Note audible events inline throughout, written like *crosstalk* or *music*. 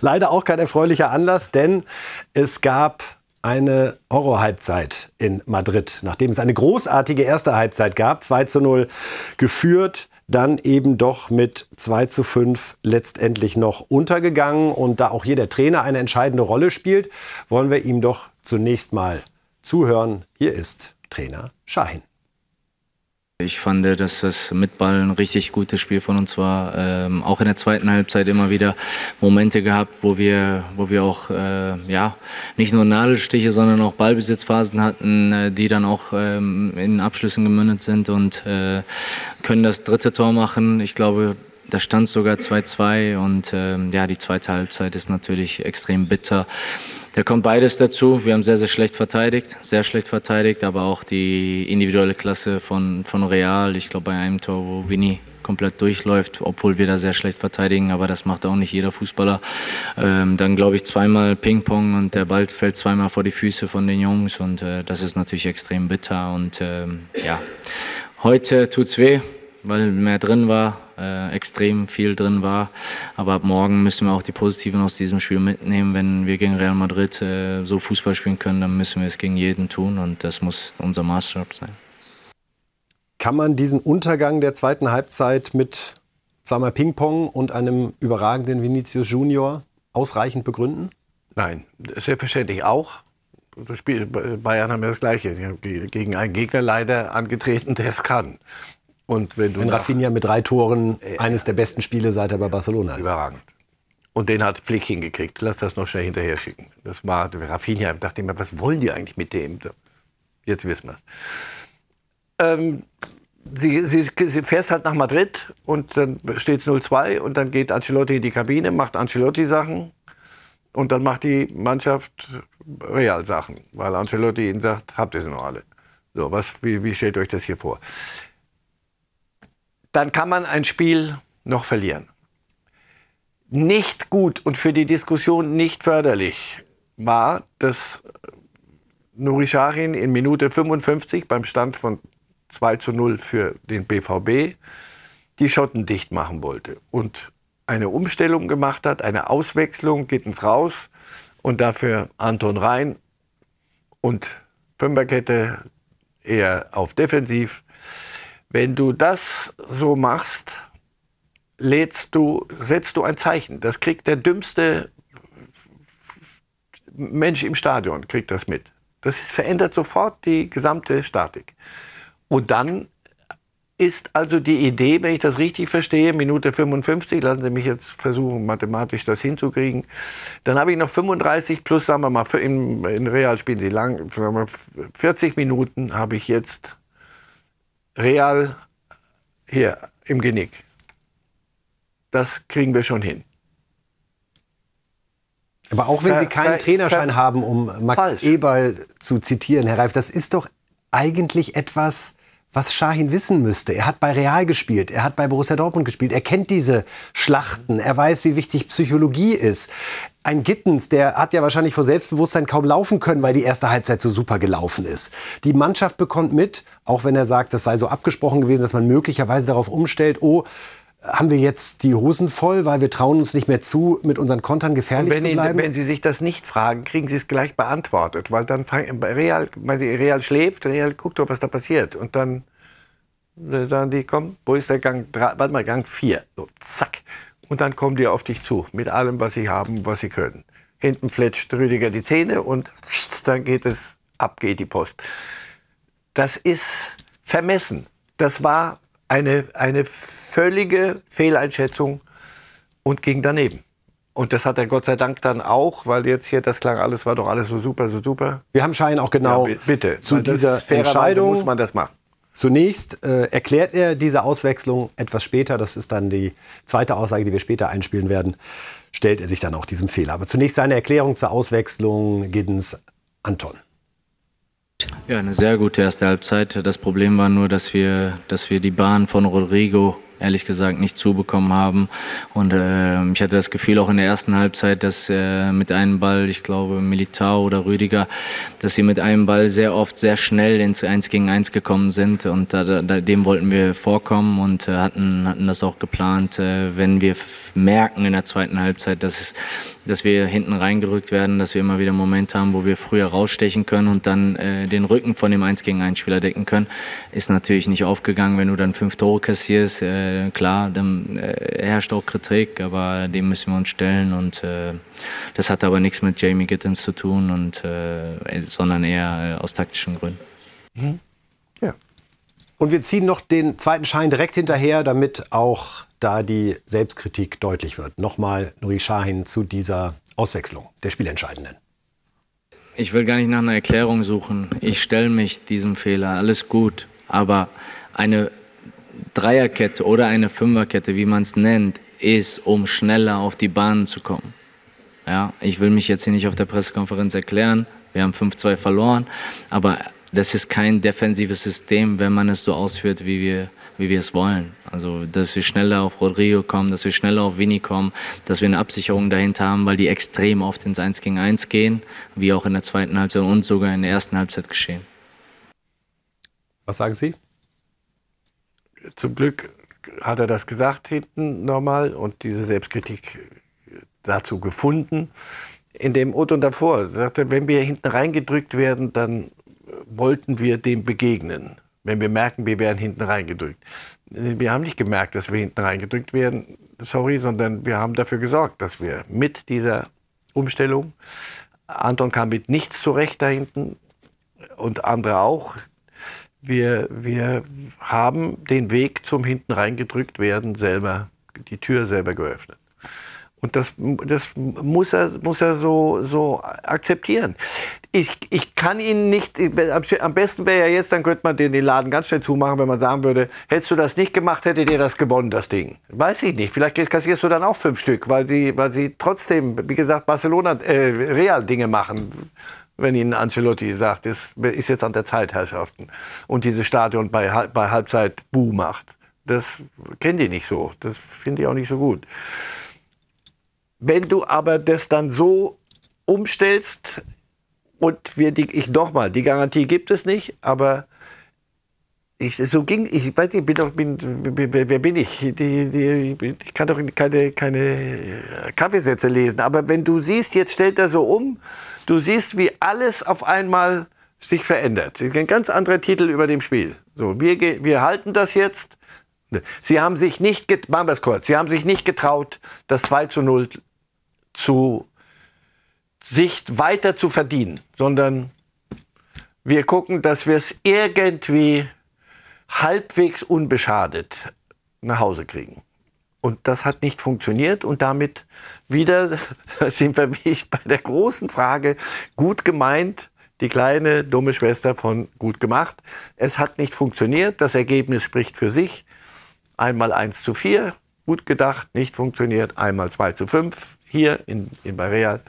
Leider auch kein erfreulicher Anlass, denn es gab eine Horror-Halbzeit in Madrid, nachdem es eine großartige erste Halbzeit gab, 2 zu 0 geführt, dann eben doch mit 2 zu 5 letztendlich noch untergegangen. Und da auch hier der Trainer eine entscheidende Rolle spielt, wollen wir ihm doch zunächst mal zuhören. Hier ist Trainer Schein. Ich fand, dass das mit Ball ein richtig gutes Spiel von uns war. Ähm, auch in der zweiten Halbzeit immer wieder Momente gehabt, wo wir, wo wir auch äh, ja, nicht nur Nadelstiche, sondern auch Ballbesitzphasen hatten, äh, die dann auch ähm, in Abschlüssen gemündet sind und äh, können das dritte Tor machen. Ich glaube, da stand sogar 2-2 und ähm, ja, die zweite Halbzeit ist natürlich extrem bitter. Da kommt beides dazu. Wir haben sehr, sehr schlecht verteidigt, sehr schlecht verteidigt, aber auch die individuelle Klasse von, von Real. Ich glaube, bei einem Tor, wo Vinny komplett durchläuft, obwohl wir da sehr schlecht verteidigen, aber das macht auch nicht jeder Fußballer. Ähm, dann glaube ich zweimal Ping-Pong und der Ball fällt zweimal vor die Füße von den Jungs und äh, das ist natürlich extrem bitter und ähm, ja, heute tut's weh, weil mehr drin war, äh, extrem viel drin war. Aber ab morgen müssen wir auch die Positiven aus diesem Spiel mitnehmen. Wenn wir gegen Real Madrid äh, so Fußball spielen können, dann müssen wir es gegen jeden tun und das muss unser Maßstab sein. Kann man diesen Untergang der zweiten Halbzeit mit zweimal Ping-Pong und einem überragenden Vinicius Junior ausreichend begründen? Nein, selbstverständlich auch. Das Spiel, Bayern haben ja das Gleiche. Die haben gegen einen Gegner leider angetreten, der es kann. Und wenn du. Rafinha mit drei Toren ja, äh, eines der besten Spiele seit er bei Barcelona ist. Überragend. Und den hat Flick hingekriegt. Lass das noch schnell hinterher schicken. Das war Rafinha. Ich dachte immer, was wollen die eigentlich mit dem? Jetzt wissen wir es. Ähm, sie, sie, sie fährst halt nach Madrid und dann steht es 0-2 und dann geht Ancelotti in die Kabine, macht Ancelotti-Sachen und dann macht die Mannschaft Real-Sachen, weil Ancelotti ihnen sagt, habt ihr sie noch alle. So, was, wie, wie stellt euch das hier vor? dann kann man ein Spiel noch verlieren. Nicht gut und für die Diskussion nicht förderlich war, dass äh, Nuri Sahin in Minute 55 beim Stand von 2 zu 0 für den BVB die Schotten dicht machen wollte und eine Umstellung gemacht hat, eine Auswechslung, geht ins Raus und dafür Anton Rhein und Fünferkette eher auf Defensiv wenn du das so machst, lädst du, setzt du ein Zeichen. Das kriegt der dümmste Mensch im Stadion, kriegt das mit. Das verändert sofort die gesamte Statik. Und dann ist also die Idee, wenn ich das richtig verstehe, Minute 55, lassen Sie mich jetzt versuchen, mathematisch das hinzukriegen, dann habe ich noch 35 plus, sagen wir mal, in, in Real spielen die lang, 40 Minuten habe ich jetzt Real hier im Genick. Das kriegen wir schon hin. Aber auch wenn Sie keinen Trainerschein haben, um Max Falsch. Eberl zu zitieren, Herr Reif, das ist doch eigentlich etwas, was Shahin wissen müsste. Er hat bei Real gespielt, er hat bei Borussia Dortmund gespielt, er kennt diese Schlachten, er weiß, wie wichtig Psychologie ist ein Gittens, der hat ja wahrscheinlich vor Selbstbewusstsein kaum laufen können, weil die erste Halbzeit so super gelaufen ist. Die Mannschaft bekommt mit, auch wenn er sagt, das sei so abgesprochen gewesen, dass man möglicherweise darauf umstellt, oh, haben wir jetzt die Hosen voll, weil wir trauen uns nicht mehr zu, mit unseren Kontern gefährlich wenn zu bleiben? Ihn, wenn Sie sich das nicht fragen, kriegen Sie es gleich beantwortet, weil dann fang, Real, Real schläft, Real guckt doch, was da passiert und dann sagen die, komm, wo ist der Gang, warte mal, Gang 4, so, zack, und dann kommen die auf dich zu mit allem, was sie haben, was sie können. Hinten fletscht Rüdiger die Zähne und *laughs* dann geht es, ab geht die Post. Das ist vermessen. Das war eine, eine völlige Fehleinschätzung und ging daneben. Und das hat er Gott sei Dank dann auch, weil jetzt hier das klang alles, war doch alles so super, so super. Wir haben Schein auch genau ja, bitte. zu dieser Entscheidung. muss man das machen. Zunächst äh, erklärt er diese Auswechslung etwas später, das ist dann die zweite Aussage, die wir später einspielen werden, stellt er sich dann auch diesem Fehler. Aber zunächst seine Erklärung zur Auswechslung Giddens Anton. Ja, eine sehr gute erste Halbzeit. Das Problem war nur, dass wir, dass wir die Bahn von Rodrigo ehrlich gesagt nicht zubekommen haben. Und äh, ich hatte das Gefühl auch in der ersten Halbzeit, dass äh, mit einem Ball, ich glaube Militar oder Rüdiger, dass sie mit einem Ball sehr oft sehr schnell ins Eins gegen Eins gekommen sind. Und da, da, dem wollten wir vorkommen und äh, hatten, hatten das auch geplant, äh, wenn wir merken in der zweiten Halbzeit, dass es dass wir hinten reingedrückt werden, dass wir immer wieder Momente haben, wo wir früher rausstechen können und dann äh, den Rücken von dem 1 gegen 1 Spieler decken können. Ist natürlich nicht aufgegangen, wenn du dann fünf Tore kassierst. Äh, klar, dann äh, herrscht auch Kritik, aber dem müssen wir uns stellen und äh, das hat aber nichts mit Jamie Gittens zu tun, und, äh, sondern eher äh, aus taktischen Gründen. Mhm. Und wir ziehen noch den zweiten Schein direkt hinterher, damit auch da die Selbstkritik deutlich wird. Nochmal Nuri Shahin zu dieser Auswechslung der Spielentscheidenden. Ich will gar nicht nach einer Erklärung suchen. Ich stelle mich diesem Fehler. Alles gut. Aber eine Dreierkette oder eine Fünferkette, wie man es nennt, ist, um schneller auf die Bahn zu kommen. Ja, ich will mich jetzt hier nicht auf der Pressekonferenz erklären. Wir haben 5-2 verloren. Aber das ist kein defensives System, wenn man es so ausführt, wie wir, wie wir es wollen. Also, dass wir schneller auf Rodrigo kommen, dass wir schneller auf Vini kommen, dass wir eine Absicherung dahinter haben, weil die extrem oft ins 1 gegen 1 gehen, wie auch in der zweiten Halbzeit und sogar in der ersten Halbzeit geschehen. Was sagen Sie? Zum Glück hat er das gesagt hinten nochmal und diese Selbstkritik dazu gefunden. In dem Otto davor sagte, wenn wir hinten reingedrückt werden, dann wollten wir dem begegnen, wenn wir merken, wir werden hinten reingedrückt. Wir haben nicht gemerkt, dass wir hinten reingedrückt werden, sorry, sondern wir haben dafür gesorgt, dass wir mit dieser Umstellung, Anton kam mit nichts zurecht da hinten und andere auch, wir, wir haben den Weg zum hinten reingedrückt werden selber, die Tür selber geöffnet. Und das, das muss er, muss er so, so akzeptieren. Ich, ich kann ihn nicht, am besten wäre ja jetzt, dann könnte man den, Laden ganz schnell zumachen, wenn man sagen würde, hättest du das nicht gemacht, hättet ihr das gewonnen, das Ding. Weiß ich nicht. Vielleicht kassierst du dann auch fünf Stück, weil sie, weil sie trotzdem, wie gesagt, Barcelona, äh, Real Dinge machen wenn Ihnen Ancelotti sagt, es ist jetzt an der Zeit, Herrschaften, und dieses Stadion bei, bei Halbzeit Bu macht. Das kennen die nicht so. Das finde ich auch nicht so gut. Wenn du aber das dann so umstellst und wir die, ich nochmal, die Garantie gibt es nicht, aber ich, so ging, ich weiß nicht, bin doch, bin, wer bin ich? Die, die, ich kann doch keine, keine Kaffeesätze lesen, aber wenn du siehst, jetzt stellt er so um, du siehst, wie alles auf einmal sich verändert. Ein ganz anderer Titel über dem Spiel. So, wir, wir halten das jetzt. Sie haben sich nicht, machen wir es kurz, Sie haben sich nicht getraut, das 2 zu 0 zu sich weiter zu verdienen, sondern wir gucken, dass wir es irgendwie halbwegs unbeschadet nach Hause kriegen. Und das hat nicht funktioniert und damit wieder *laughs* sind wir bei der großen Frage, gut gemeint, die kleine dumme Schwester von gut gemacht. Es hat nicht funktioniert, das Ergebnis spricht für sich. Einmal 1 zu 4, gut gedacht, nicht funktioniert, einmal 2 zu 5, hier in, in Real.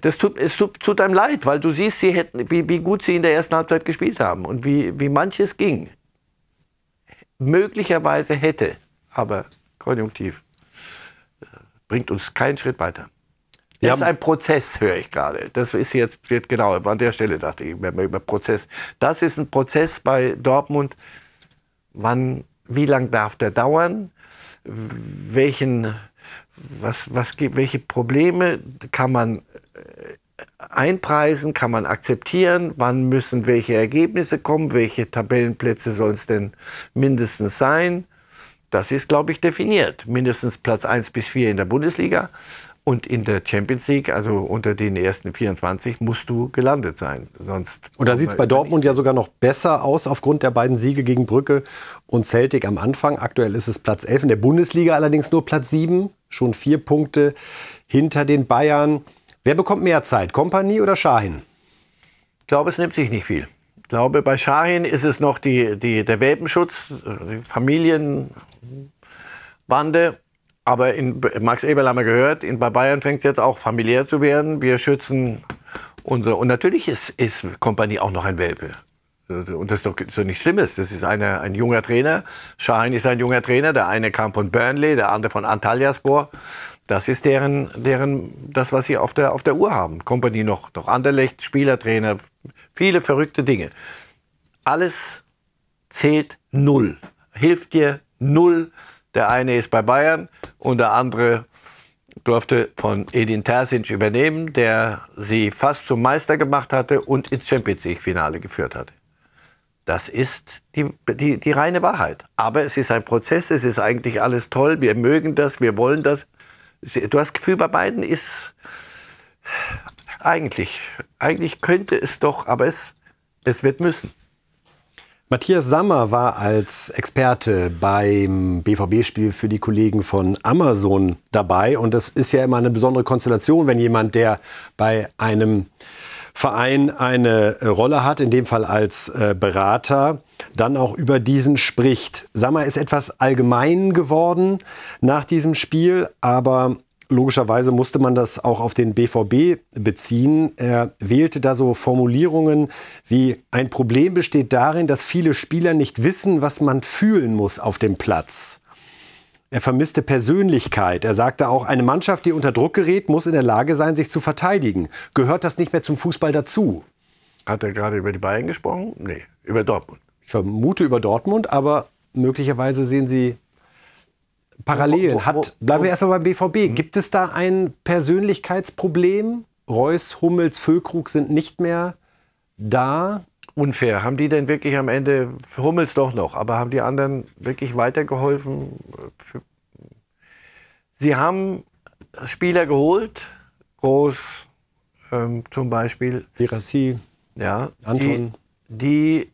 Das tut, es tut, tut einem leid, weil du siehst, sie hätten, wie, wie gut sie in der ersten Halbzeit gespielt haben und wie, wie manches ging. Möglicherweise hätte, aber konjunktiv, äh, bringt uns keinen Schritt weiter. Wir das ist ein Prozess, höre ich gerade. Das ist jetzt, wird genau, an der Stelle dachte ich, wenn wir über Prozess. Das ist ein Prozess bei Dortmund. Wann, wie lange darf der dauern? Welchen was, was gibt, welche Probleme kann man äh, einpreisen, kann man akzeptieren, wann müssen welche Ergebnisse kommen, welche Tabellenplätze sollen es denn mindestens sein. Das ist, glaube ich, definiert. Mindestens Platz 1 bis 4 in der Bundesliga und in der Champions League, also unter den ersten 24, musst du gelandet sein. Sonst und da sieht es bei Dortmund ja sogar noch besser aus aufgrund der beiden Siege gegen Brücke und Celtic am Anfang. Aktuell ist es Platz 11, in der Bundesliga allerdings nur Platz 7, schon vier Punkte hinter den Bayern. Wer bekommt mehr Zeit, Kompanie oder Schahin? Ich glaube, es nimmt sich nicht viel. Ich glaube, bei Schahin ist es noch die, die, der Welpenschutz, die Familienbande aber in, Max Eberl haben wir gehört, in, bei Bayern fängt es jetzt auch familiär zu werden. Wir schützen unsere. Und natürlich ist, ist Kompanie auch noch ein Welpe. Und das ist doch so nichts Schlimmes. Das ist eine, ein junger Trainer. Schein ist ein junger Trainer. Der eine kam von Burnley, der andere von Antalyaspor. Das ist deren, deren, das, was sie auf der, auf der Uhr haben. Kompanie noch, noch Anderlecht, Spielertrainer, viele verrückte Dinge. Alles zählt null. Hilft dir null. Der eine ist bei Bayern, unter anderem durfte von Edin Terzic übernehmen, der sie fast zum Meister gemacht hatte und ins Champions League-Finale geführt hatte. Das ist die, die, die reine Wahrheit. Aber es ist ein Prozess, es ist eigentlich alles toll, wir mögen das, wir wollen das. Du hast das Gefühl, bei beiden ist eigentlich, eigentlich könnte es doch, aber es, es wird müssen. Matthias Sammer war als Experte beim BVB-Spiel für die Kollegen von Amazon dabei. Und das ist ja immer eine besondere Konstellation, wenn jemand, der bei einem Verein eine Rolle hat, in dem Fall als äh, Berater, dann auch über diesen spricht. Sammer ist etwas allgemein geworden nach diesem Spiel, aber Logischerweise musste man das auch auf den BVB beziehen. Er wählte da so Formulierungen wie ein Problem besteht darin, dass viele Spieler nicht wissen, was man fühlen muss auf dem Platz. Er vermisste Persönlichkeit. Er sagte auch, eine Mannschaft, die unter Druck gerät, muss in der Lage sein, sich zu verteidigen. Gehört das nicht mehr zum Fußball dazu? Hat er gerade über die Bayern gesprochen? Nee, über Dortmund. Ich vermute über Dortmund, aber möglicherweise sehen Sie Parallelen hat. Bleiben wir erstmal beim BVB. Mhm. Gibt es da ein Persönlichkeitsproblem? Reus, Hummels, Füllkrug sind nicht mehr da. Unfair. Haben die denn wirklich am Ende, Hummels doch noch, aber haben die anderen wirklich weitergeholfen? Sie haben Spieler geholt, Groß ähm, zum Beispiel. Girassi, ja, Anton. Die,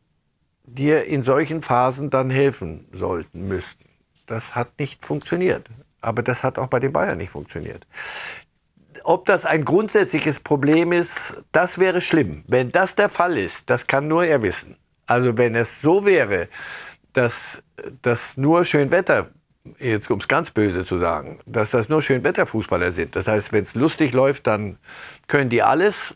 die dir in solchen Phasen dann helfen sollten, müssten. Das hat nicht funktioniert. Aber das hat auch bei den Bayern nicht funktioniert. Ob das ein grundsätzliches Problem ist, das wäre schlimm. Wenn das der Fall ist, das kann nur er wissen. Also wenn es so wäre, dass das nur Schönwetter, jetzt um es ganz böse zu sagen, dass das nur Schönwetterfußballer sind. Das heißt, wenn es lustig läuft, dann können die alles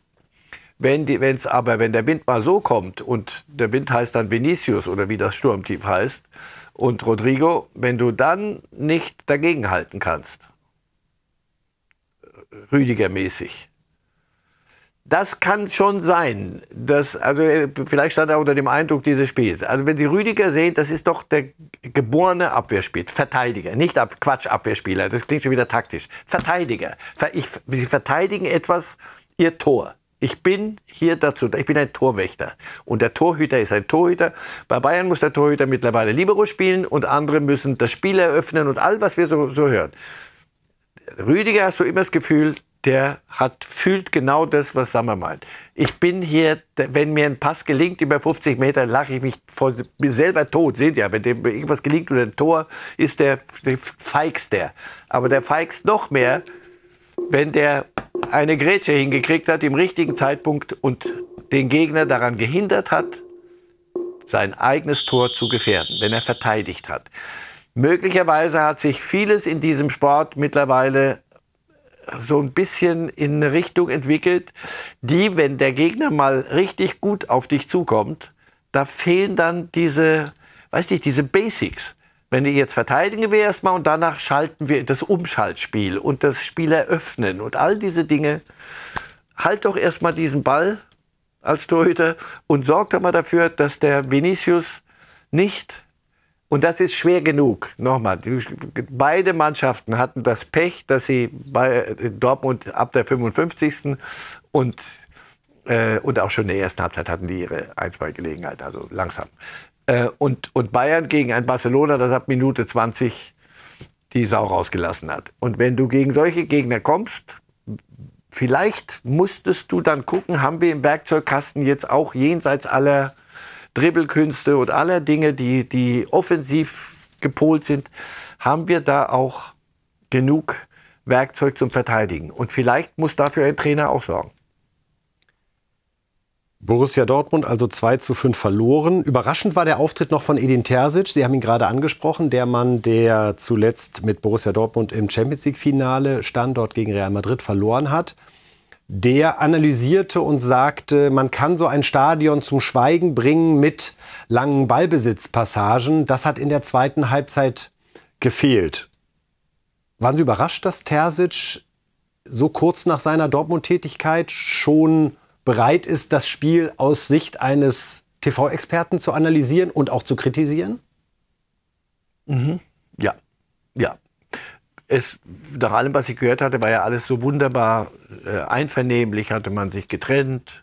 wenn die, aber, wenn der Wind mal so kommt und der Wind heißt dann Vinicius oder wie das Sturmtief heißt und Rodrigo, wenn du dann nicht dagegenhalten kannst, Rüdiger-mäßig, das kann schon sein. Das, also vielleicht stand er unter dem Eindruck dieses Spiels. Also wenn Sie Rüdiger sehen, das ist doch der geborene Abwehrspiel. Verteidiger, nicht Ab Quatsch Abwehrspieler. Das klingt schon wieder taktisch. Verteidiger. Ver ich, Sie verteidigen etwas, Ihr Tor. Ich bin hier dazu, ich bin ein Torwächter. Und der Torhüter ist ein Torhüter. Bei Bayern muss der Torhüter mittlerweile Libero spielen und andere müssen das Spiel eröffnen und all, was wir so, so hören. Rüdiger hast du immer das Gefühl, der hat, fühlt genau das, was Sammer meint. Ich bin hier, wenn mir ein Pass gelingt über 50 Meter, lache ich mich voll, mir selber tot. Seht ihr, wenn dem irgendwas gelingt oder ein Tor, ist der, der feigst der. Aber der feigst noch mehr, wenn der eine Grätsche hingekriegt hat im richtigen Zeitpunkt und den Gegner daran gehindert hat, sein eigenes Tor zu gefährden, wenn er verteidigt hat. Möglicherweise hat sich vieles in diesem Sport mittlerweile so ein bisschen in eine Richtung entwickelt, die, wenn der Gegner mal richtig gut auf dich zukommt, da fehlen dann diese, weiß nicht, diese Basics. Wenn du jetzt verteidigen wir erstmal und danach schalten wir das Umschaltspiel und das Spiel eröffnen und all diese Dinge. Halt doch erstmal diesen Ball als Torhüter und sorgt doch mal dafür, dass der Vinicius nicht und das ist schwer genug. Nochmal, beide Mannschaften hatten das Pech, dass sie bei äh, Dortmund ab der 55. und, äh, und auch schon in der ersten Halbzeit hatten die ihre ein, zwei Gelegenheiten, also langsam. Äh, und, und Bayern gegen ein Barcelona, das ab Minute 20 die Sau rausgelassen hat. Und wenn du gegen solche Gegner kommst, vielleicht musstest du dann gucken, haben wir im Werkzeugkasten jetzt auch jenseits aller Dribbelkünste und aller Dinge, die, die offensiv gepolt sind, haben wir da auch genug Werkzeug zum Verteidigen. Und vielleicht muss dafür ein Trainer auch sorgen. Borussia Dortmund also 2 zu 5 verloren. Überraschend war der Auftritt noch von Edin Terzic. Sie haben ihn gerade angesprochen, der Mann, der zuletzt mit Borussia Dortmund im Champions League-Finale stand, dort gegen Real Madrid verloren hat. Der analysierte und sagte, man kann so ein Stadion zum Schweigen bringen mit langen Ballbesitzpassagen. Das hat in der zweiten Halbzeit gefehlt. Waren Sie überrascht, dass Terzic so kurz nach seiner Dortmund-Tätigkeit schon bereit ist, das Spiel aus Sicht eines TV-Experten zu analysieren und auch zu kritisieren? Mhm. Ja, ja. Es, nach allem, was ich gehört hatte, war ja alles so wunderbar äh, einvernehmlich, hatte man sich getrennt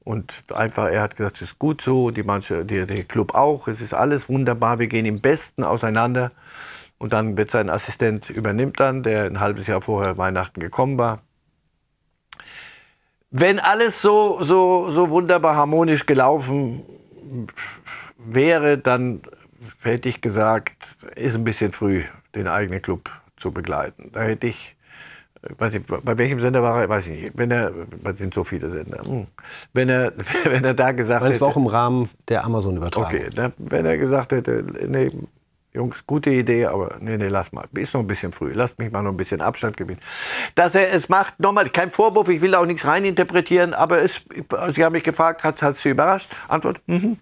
und einfach, er hat gesagt, es ist gut so, die manche, der, der Club auch, es ist alles wunderbar, wir gehen im Besten auseinander. Und dann wird sein Assistent übernimmt dann, der ein halbes Jahr vorher Weihnachten gekommen war wenn alles so, so, so wunderbar harmonisch gelaufen wäre, dann hätte ich gesagt, ist ein bisschen früh, den eigenen Club zu begleiten. Da hätte ich, nicht, bei welchem Sender war er, weiß ich nicht, wenn er, es sind so viele Sender, hm. wenn er, *laughs* wenn er da gesagt hätte. Das war auch im Rahmen der Amazon-Übertragung. Okay, wenn er gesagt hätte, nee, Jungs, gute Idee, aber nee, nee, lass mal. Ist noch ein bisschen früh. Lasst mich mal noch ein bisschen Abstand gewinnen. Dass er es macht, nochmal, kein Vorwurf, ich will auch nichts reininterpretieren, aber es, Sie haben mich gefragt, hat es Sie überrascht? Antwort, mhm.